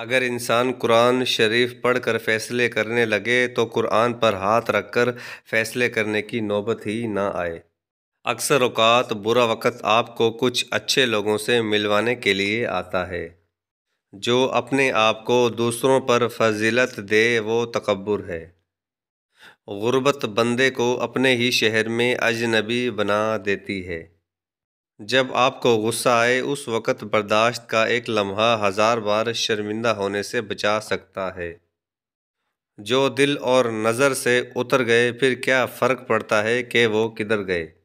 अगर इंसान कुरान शरीफ पढ़ कर फैसले करने लगे तो कुरान पर हाथ रख कर फैसले करने की नौबत ही ना आए अक्सर अवकात बुरा वक़्त आपको कुछ अच्छे लोगों से मिलवाने के लिए आता है जो अपने आप को दूसरों पर फजीलत दे वो तकबर है गुर्बत बंदे को अपने ही शहर में अजनबी बना देती है जब आपको गुस्सा आए उस वक़्त बर्दाश्त का एक लम्हा हज़ार बार शर्मिंदा होने से बचा सकता है जो दिल और नज़र से उतर गए फिर क्या फ़र्क पड़ता है कि वो किधर गए